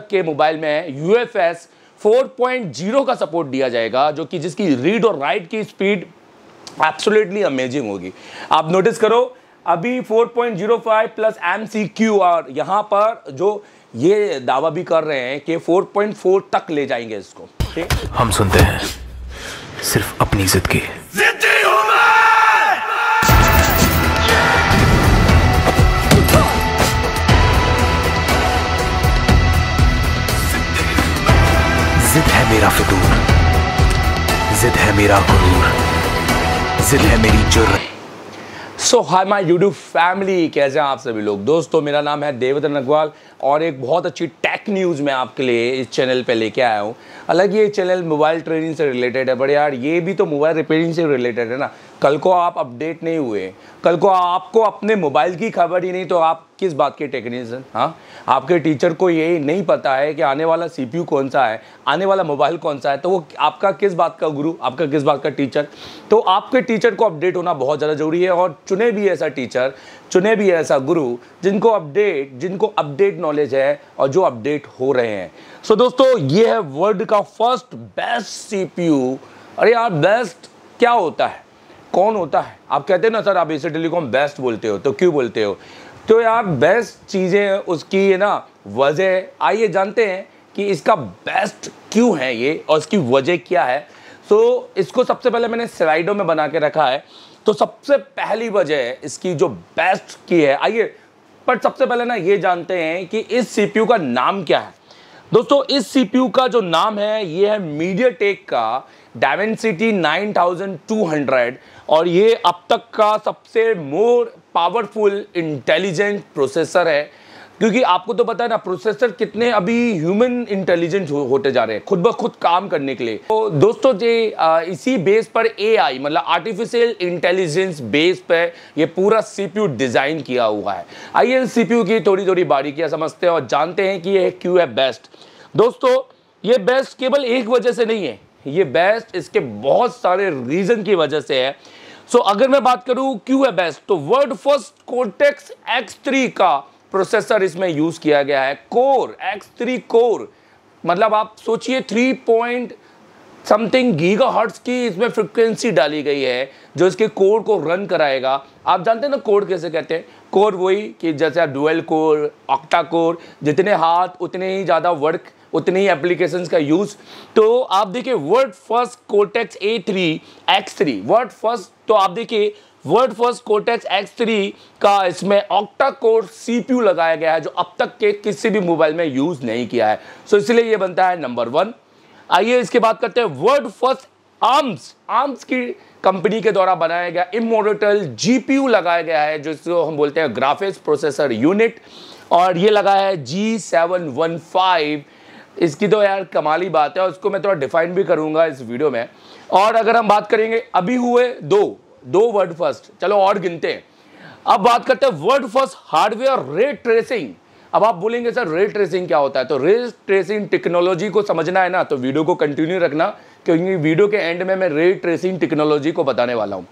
के मोबाइल में यूएफएस 4.0 का सपोर्ट दिया जाएगा जो कि जिसकी रीड और राइट की स्पीड एब्सोल्युटली अमेजिंग होगी आप नोटिस करो अभी 4.05 plus M C Q R यहाँ पर जो ये दावा भी कर रहे हैं कि 4.4 तक ले जाएंगे इसको ठीक हम सुनते हैं सिर्फ अपनी जिद की जिद्दी मैं मेरा फितूर जिद है मेरा गुरूर जिद है मेरी जुर्रत so hi my YouTube family कैसे हैं आप सभी लोग दोस्तों मेरा नाम है देवतन अग्रवाल और एक बहुत अच्छी टेक न्यूज़ मैं आपके लिए इस चैनल पे लेके आया हूँ अलग ये चैनल मोबाइल ट्रेनिंग से रिलेटेड है बड़े यार ये भी तो मोबाइल रिपेयरिंग से रिलेटेड है ना कल को आप अपडेट नहीं हुए कल को आपको अपने मोबाइल की खबर ही नहीं तो आप किस बात के टेक्नीशियन हाँ आपके टीचर को ये नहीं पता है कि आने वाला सी कौन सा है आने वाला मोबाइल कौन सा है तो वो आपका किस बात का गुरु आपका किस बात का टीचर तो आपके टीचर को अपडेट होना बहुत ज़्यादा ज़रूरी है और चुने भी ऐसा टीचर चुने भी ऐसा गुरु जिनको अपडेट जिनको अपडेट नॉलेज है और जो अपडेट हो रहे हैं सो so, दोस्तों ये है वर्ल्ड का फर्स्ट बेस्ट सीपीयू अरे यार बेस्ट क्या होता है कौन होता है आप कहते हैं ना सर आप इसे टेलीकॉम बेस्ट बोलते हो तो क्यों बोलते हो तो यार बेस्ट चीज़ें उसकी है ना वजह आइए जानते हैं कि इसका बेस्ट क्यों है ये और इसकी वजह क्या है सो तो इसको सबसे पहले मैंने स्लाइडों में बना के रखा है तो सबसे पहली वजह इसकी जो बेस्ट की है आइए पर सबसे पहले ना ये जानते हैं कि इस सीपीयू का नाम क्या है दोस्तों इस सीपीयू का जो नाम है ये है मीडिया टेक का डायमेंसिटी 9200 और ये अब तक का सबसे मोर पावरफुल इंटेलिजेंट प्रोसेसर है क्योंकि आपको तो पता है ना प्रोसेसर कितने अभी ह्यूमन इंटेलिजेंट हो, होते जा रहे हैं खुद ब खुद काम करने के लिए तो दोस्तों आ, इसी बेस पर एआई मतलब आर्टिफिशियल इंटेलिजेंस बेस पर ये पूरा सीपीयू डिज़ाइन किया हुआ है आइए इस सीपीयू की थोड़ी थोड़ी बारीकियाँ समझते हैं और जानते हैं कि ये क्यों है बेस्ट दोस्तों ये बेस्ट केवल एक वजह से नहीं है ये बेस्ट इसके बहुत सारे रीज़न की वजह से है सो अगर मैं बात करूँ क्यों है बेस्ट तो world first Cortex X three का प्रोसेसर इसमें यूज़ किया गया है कोर एक्स थ्री कोर मतलब आप सोचिए three point something giga hertz की इसमें फ्रिक्वेंसी डाली गई है जो इसके कोर को रन कराएगा आप जानते हैं ना कोर कैसे कहते हैं कोर वही कि जैसे आप डुअल कोर ऑक्टा कोर जितने हाथ उतने ही ज़्यादा वर्क उतने ही एप्लीकेशंस का यूज़ तो आप देखिए word first Cortex A three X three word first तो आप देखिए world first Cortex X three का इसमें ऑक्टा कोर सीपीयू लगाया गया है जो अब तक के किसी भी मोबाइल में यूज़ नहीं किया है सो so, इसलिए ये बनता है नंबर वन आइए इसके बात करते हैं वर्ल्ड फर्स्ट आर्म्स आर्म्स की कंपनी के द्वारा बनाया गया इमोडोटल जीपीयू लगाया गया है जिसको हम बोलते हैं ग्राफिक्स प्रोसेसर यूनिट और ये लगा है जी सेवन वन फाइव इसकी तो यार कमाली बात है और उसको मैं थोड़ा डिफाइन भी करूँगा इस वीडियो में और अगर हम बात करेंगे अभी हुए दो दो वर्ड फर्स्ट चलो और गिनते हैं अब बात करते हैं word first hardware rate tracing अब आप बोलेंगे सर रेट ट्रेसिंग क्या होता है तो रेट ट्रेसिंग टेक्नोलॉजी को समझना है ना तो वीडियो को कंटिन्यू रखना क्योंकि वीडियो के एंड में मैं रेट ट्रेसिंग टेक्नोलॉजी को बताने वाला हूँ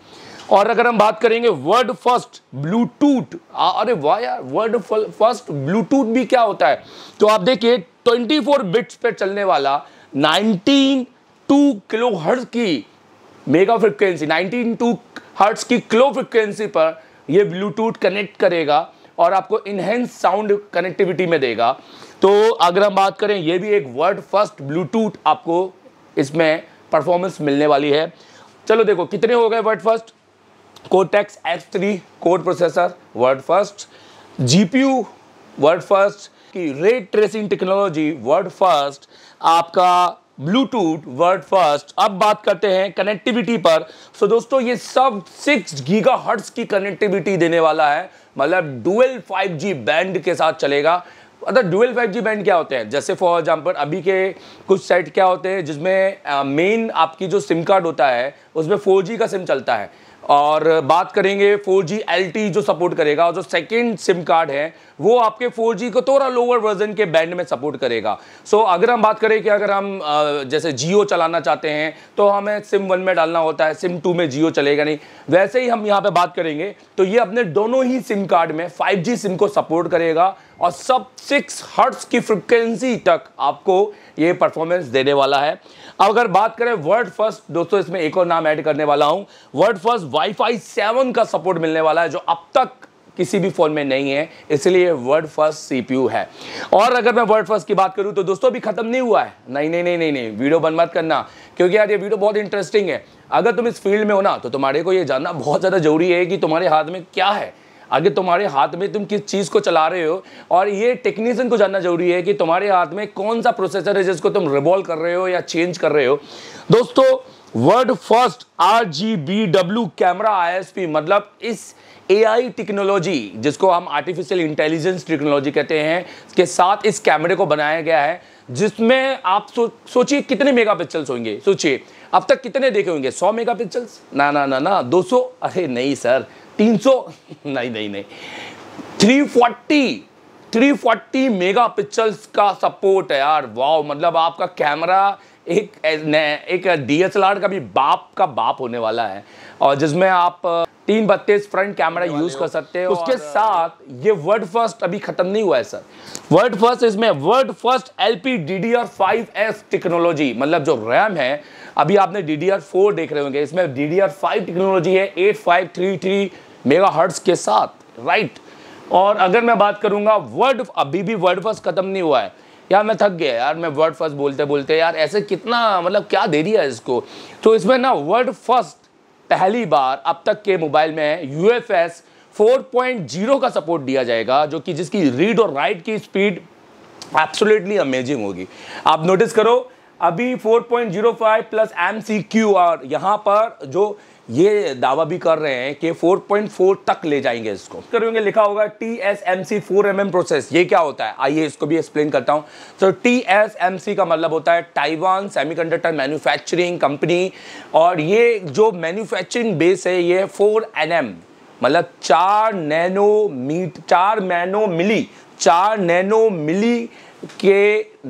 और अगर हम बात करेंगे वर्ड फर्स्ट ब्लूटूथ अरे वाह यार वर्ड फर्स्ट ब्लूटूथ भी क्या होता है तो आप देखिए 24 बिट्स पर चलने वाला 19 टू किलो हर्ज की मेगा फ्रिक्वेंसी 192 हर्ट्स की क्लो फ्रिक्वेंसी पर यह ब्लूटूथ कनेक्ट करेगा और आपको इनहेंस साउंड कनेक्टिविटी में देगा तो अगर हम बात करें ये भी एक वर्ल्ड फर्स्ट ब्लूटूथ आपको इसमें परफॉर्मेंस मिलने वाली है चलो देखो कितने हो गए world first Cortex X three core processor world first GPU world first की ray tracing technology world first आपका ब्लूटूथ वर्ड फर्स्ट अब बात करते हैं कनेक्टिविटी पर सो so, दोस्तों ये सब 6 गीगा हर्ट्स की कनेक्टिविटी देने वाला है मतलब डुअल 5G बैंड के साथ चलेगा अदर डुअल 5G बैंड क्या होते हैं जैसे फॉर एग्जांपल अभी के कुछ सेट क्या होते हैं जिसमें मेन आपकी जो सिम कार्ड होता है उसमें 4G का सिम चलता है और बात करेंगे 4G LTE जो सपोर्ट करेगा और जो सेकेंड सिम कार्ड है वो आपके 4G को थोड़ा लोअर वर्जन के बैंड में सपोर्ट करेगा सो so, अगर हम बात करें कि अगर हम जैसे जियो चलाना चाहते हैं तो हमें सिम वन में डालना होता है सिम टू में जियो चलेगा नहीं वैसे ही हम यहाँ पे बात करेंगे तो ये अपने दोनों ही सिम कार्ड में 5G सिम को सपोर्ट करेगा और सब सिक्स हर्ट्स की फ्रिक्वेंसी तक आपको ये परफॉर्मेंस देने वाला है अब अगर बात करें वर्ड फर्स्ट दोस्तों इसमें एक और नाम ऐड करने वाला हूँ वर्ड फर्स्ट वाईफाई सेवन का सपोर्ट मिलने वाला है जो अब तक किसी भी फोन में नहीं है इसलिए वर्ड फर्स्ट सीपीयू है और अगर मैं वर्ड फर्स्ट की बात करूं तो दोस्तों अभी खत्म नहीं हुआ है नहीं नहीं नहीं नहीं नहीं वीडियो बन मत करना क्योंकि यार ये वीडियो बहुत इंटरेस्टिंग है अगर तुम इस फील्ड में हो ना तो तुम्हारे को ये जानना बहुत ज़्यादा जरूरी है कि तुम्हारे हाथ में क्या है आगे तुम्हारे हाथ में तुम किस चीज़ को चला रहे हो और ये टेक्नीशियन को जानना जरूरी है कि तुम्हारे हाथ में कौन सा प्रोसेसर है जिसको तुम रिवॉल्व कर रहे हो या चेंज कर रहे हो दोस्तों world first R G B W camera I S P मतलब इस ए आई टेक्नोलॉजी जिसको हम आर्टिफिशियल इंटेलिजेंस टेक्नोलॉजी कहते हैं के साथ इस कैमरे को बनाया गया है जिसमें आप सो, सोचिए कितने मेगा पिक्सल्स होंगे सोचिए अब तक कितने देखे होंगे 100 मेगा पिक्सल्स ना ना ना ना 200 अरे नहीं सर 300 नहीं नहीं नहीं 340 340 मेगा पिक्सल्स का सपोर्ट है यार वाह मतलब आपका कैमरा एक एक डी एस एल आर का भी बाप का बाप होने वाला है और जिसमें आप तीन बत्तीस फ्रंट कैमरा यूज कर सकते हैं उसके साथ ये वर्ड फर्स्ट अभी खत्म नहीं हुआ है सर वर्ड फर्स्ट इसमें word first L P D D R five S technology मतलब जो रैम है अभी आपने डी डी आर फोर देख रहे होंगे इसमें D D R five technology है eight five three three mega hertz के साथ राइट और अगर मैं बात करूंगा वर्ड अभी भी वर्ड फर्स्ट खत्म नहीं हुआ है यार मैं थक गया यार मैं वर्ड फर्स्ट बोलते बोलते यार ऐसे कितना मतलब क्या दे दिया इसको तो इसमें ना वर्ड फर्स्ट पहली बार अब तक के मोबाइल में यू एफ एस जीरो का सपोर्ट दिया जाएगा जो कि जिसकी रीड और राइट की स्पीड एब्सोल्युटली अमेजिंग होगी आप नोटिस करो अभी 4.05 plus M C Q R यहाँ पर जो ये दावा भी कर रहे हैं कि 4.4 तक ले जाएंगे इसको करेंगे लिखा होगा T S M C four M M process ये क्या होता है आइए इसको भी एक्सप्लेन करता हूं तो टी एस एम सी का मतलब होता है टाइवान सेमीकंडक्टर मैन्युफैक्चरिंग कंपनी और ये जो मैन्युफैक्चरिंग बेस है ये फोर एन एम मतलब चार नैनो मीट चार नैनो मिली चार नैनो मिली के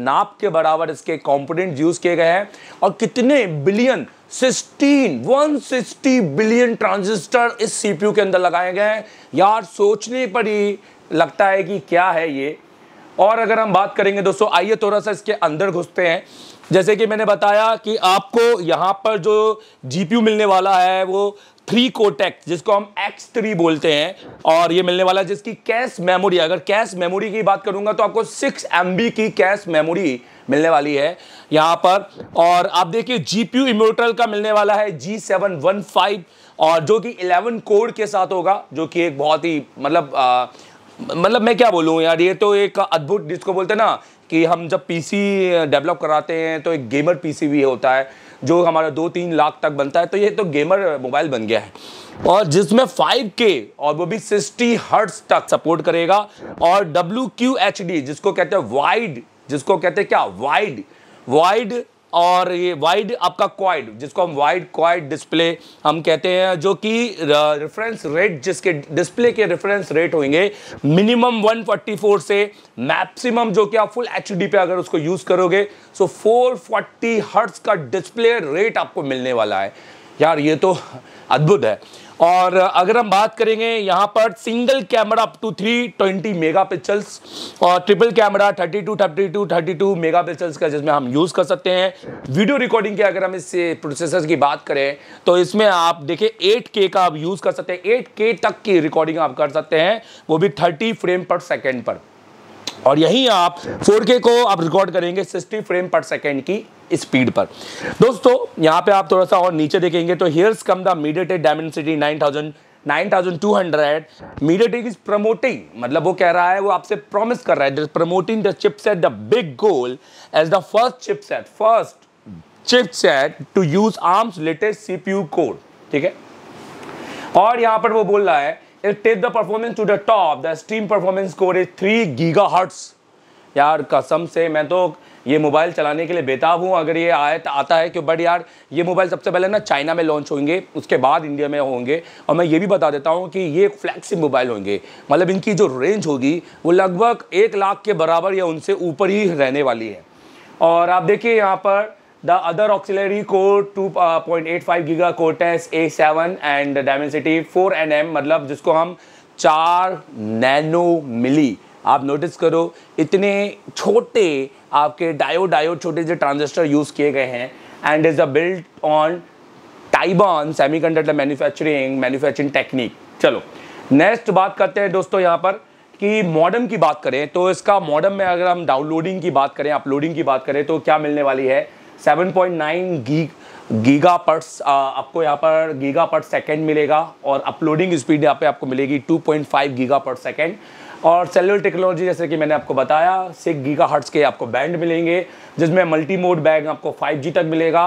नाप के बराबर इसके कॉम्पोनेंट यूज़ किए गए हैं और कितने billion sixteen one sixty billion transistor इस सीपीयू के अंदर लगाए गए हैं यार सोचने पर ही लगता है कि क्या है ये और अगर हम बात करेंगे दोस्तों आइए थोड़ा सा इसके अंदर घुसते हैं जैसे कि मैंने बताया कि आपको यहाँ पर जो जीपीयू मिलने वाला है वो थ्री कोटेक्स जिसको हम एक्स थ्री बोलते हैं और ये मिलने वाला है जिसकी कैश मेमोरी अगर कैश मेमोरी की बात करूंगा तो आपको सिक्स एम की कैश मेमोरी मिलने वाली है यहाँ पर और आप देखिए जी पी इमोटल का मिलने वाला है जी सेवन वन फाइव और जो कि इलेवन कोड के साथ होगा जो कि एक बहुत ही मतलब आ, मतलब मैं क्या बोलूँ यार ये तो एक अद्भुत जिसको बोलते हैं ना कि हम जब पीसी डेवलप कराते हैं तो एक गेमर पीसी भी होता है जो हमारा दो तीन लाख तक बनता है तो ये तो गेमर मोबाइल बन गया है और जिसमें 5K और वो भी 60 हर्ट्स तक सपोर्ट करेगा और WQHD जिसको कहते हैं वाइड जिसको कहते हैं क्या वाइड वाइड और ये वाइड आपका क्वाइड जिसको हम वाइड क्वाइड डिस्प्ले हम कहते हैं जो कि रेफरेंस uh, रेट जिसके डिस्प्ले के रेफरेंस रेट होंगे मिनिमम 144 से मैक्सिमम जो कि आप फुल एच पे अगर उसको यूज़ करोगे सो 440 फोर्टी का डिस्प्ले रेट आपको मिलने वाला है यार ये तो अद्भुत है और अगर हम बात करेंगे यहाँ पर single camera up to three twenty mega pixels और triple camera thirty two thirty two thirty two mega pixels का जिसमें हम यूज़ कर सकते हैं वीडियो रिकॉर्डिंग के अगर हम इस प्रोसेसर की बात करें तो इसमें आप देखिए एट के का आप यूज़ कर सकते हैं एट के तक की रिकॉर्डिंग आप कर सकते हैं वो भी थर्टी फ्रेम पर सेकेंड पर और यहीं आप 4K को आप रिकॉर्ड करेंगे 60 फ्रेम पर सेकेंड की स्पीड पर दोस्तों यहाँ पे आप थोड़ा सा और नीचे देखेंगे तो here's come the MediaTek Dimensity nine thousand 9200 MediaTek is promoting मतलब वो कह रहा है वो आपसे प्रॉमिस कर रहा है promoting the chipset the big goal as the first chipset first chipset to use arms latest CPU core ठीक है और यहां पर वो बोल रहा है it take the performance to the top the stream performance core is three giga hertz यार कसम से मैं तो ये मोबाइल चलाने के लिए बेताब हूँ अगर ये आए तो आता है कि बट यार ये मोबाइल सबसे पहले ना चाइना में लॉन्च होंगे उसके बाद इंडिया में होंगे और मैं ये भी बता देता हूँ कि ये फ्लैक्सी मोबाइल होंगे मतलब इनकी जो रेंज होगी वो लगभग एक लाख के बराबर या उनसे ऊपर ही रहने वाली है और आप देखिए यहाँ पर the other auxiliary core two point eight five giga Cortex A seven and Dimensity four N M मतलब जिसको हम चार नैनो मिली आप नोटिस करो इतने छोटे आपके डायो डायो छोटे जो ट्रांजिस्टर यूज़ किए गए हैं and is a built on Taiwan semiconductor manufacturing manufacturing technique चलो नेक्स्ट बात करते हैं दोस्तों यहाँ पर कि मॉडम की बात करें तो इसका मॉडम में अगर हम डाउनलोडिंग की बात करें अपलोडिंग की बात करें तो क्या मिलने वाली है 7.9 गी गीगा पर्ट्स आपको यहाँ पर गीगा पर सेकेंड मिलेगा और अपलोडिंग स्पीड यहाँ पे आपको मिलेगी 2.5 गीगा पर सेकेंड और सेलुलर टेक्नोलॉजी जैसे कि मैंने आपको बताया सिक्स गीगा हर्ट्स के आपको बैंड मिलेंगे जिसमें मल्टी मोड बैग आपको 5G तक मिलेगा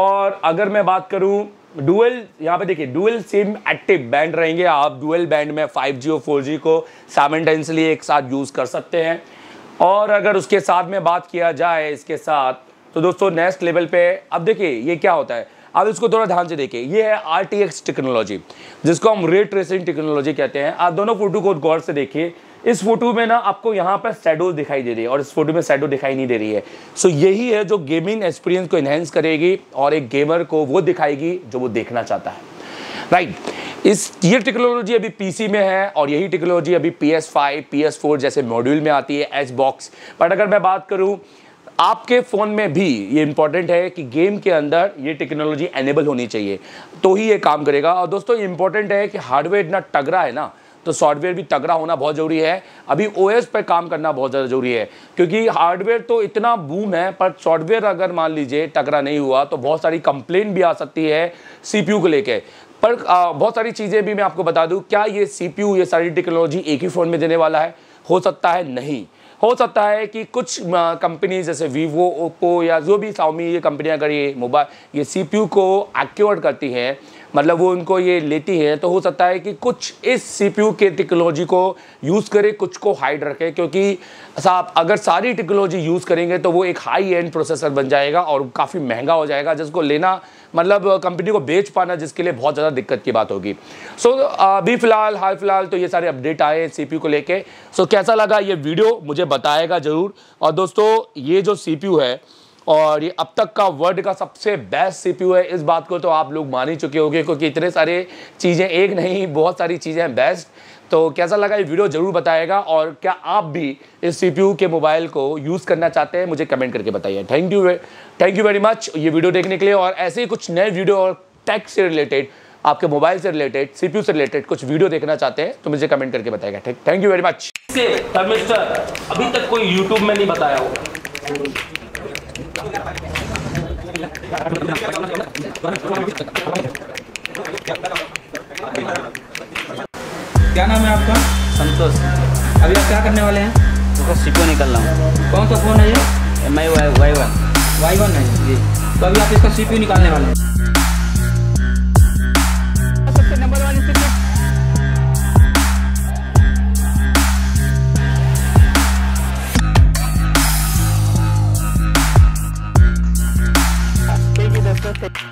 और अगर मैं बात करूँ डुअल यहाँ पे देखिए डुअल सिम एक्टिव बैंड रहेंगे आप डुअल बैंड में फाइव और फोर को साइमल्टेनियसली एक साथ यूज़ कर सकते हैं और अगर उसके साथ में बात किया जाए इसके साथ तो दोस्तों नेक्स्ट लेवल पे अब देखिए ये क्या होता है अब इसको थोड़ा ध्यान से देखिए ये है आर टेक्नोलॉजी जिसको हम रेट ट्रेसिंग टेक्नोलॉजी कहते हैं आप दोनों फोटो को गौर से देखिए इस फोटो में ना आपको यहाँ पर सैडो दिखाई दे रही है और इस फोटो में सैडो दिखाई नहीं दे रही है सो so, यही है जो गेमिंग एक्सपीरियंस को इन्हेंस करेगी और एक गेमर को वो दिखाएगी जो वो देखना चाहता है राइट right. इस ये टेक्नोलॉजी अभी पीसी में है और यही टेक्नोलॉजी अभी पी एस फाइव जैसे मॉड्यूल में आती है एच बॉक्स बट अगर मैं बात करूँ आपके फ़ोन में भी ये इंपॉर्टेंट है कि गेम के अंदर ये टेक्नोलॉजी एनेबल होनी चाहिए तो ही ये काम करेगा और दोस्तों इंपॉर्टेंट है कि हार्डवेयर इतना तगड़ा है ना तो सॉफ्टवेयर भी तगड़ा होना बहुत ज़रूरी है अभी ओ एस पर काम करना बहुत ज़्यादा ज़रूरी है क्योंकि हार्डवेयर तो इतना बूम है पर सॉफ्टवेयर अगर मान लीजिए तगड़ा नहीं हुआ तो बहुत सारी कंप्लेन भी आ सकती है सी पी यू को लेकर पर आ, बहुत सारी चीज़ें भी मैं आपको बता दूँ क्या ये सी पी यू ये सारी टेक्नोलॉजी एक ही फ़ोन में देने वाला है हो सकता है नहीं हो सकता है कि कुछ कंपनी जैसे वीवो ओप्पो या जो भी साउमी ये कंपनियां अगर ये मोबाइल ये सी को एक्टिवेट करती है मतलब वो उनको ये लेती हैं तो हो सकता है कि कुछ इस सीपीयू के टेक्नोलॉजी को यूज़ करे कुछ को हाइड रखे क्योंकि साहब अगर सारी टेक्नोलॉजी यूज़ करेंगे तो वो एक हाई एंड प्रोसेसर बन जाएगा और काफ़ी महंगा हो जाएगा जिसको लेना मतलब कंपनी को बेच पाना जिसके लिए बहुत ज़्यादा दिक्कत की बात होगी सो so, अभी फ़िलहाल हाल फिलहाल तो ये सारे अपडेट आए सी को लेके सो so, कैसा लगा ये वीडियो मुझे बताएगा ज़रूर और दोस्तों ये जो सी है और ये अब तक का वर्ल्ड का सबसे बेस्ट सीपीयू है इस बात को तो आप लोग मान ही चुके होंगे क्योंकि इतने सारे चीज़ें एक नहीं बहुत सारी चीज़ें बेस्ट तो कैसा लगा ये वीडियो ज़रूर बताएगा और क्या आप भी इस सीपीयू के मोबाइल को यूज़ करना चाहते हैं मुझे कमेंट करके बताइए thank you thank you very much ये वीडियो देखने के लिए और ऐसे ही कुछ नए वीडियो और टैक्स से रिलेटेड आपके मोबाइल से रिलेटेड सी से रिलेटेड कुछ वीडियो देखना चाहते हैं तो मुझे कमेंट करके बताएगा थैंक यू वेरी मच अभी तक कोई यूट्यूब में नहीं बताया होगा क्या नाम है आपका संतोष अभी आप क्या करने वाले हैं उसका सीपो निकल रहा हूँ कौन सा फ़ोन है ये M I Y Y one Y one है जी तो अभी आप इसका सीपी निकालने वाले हैं सबसे नंबर could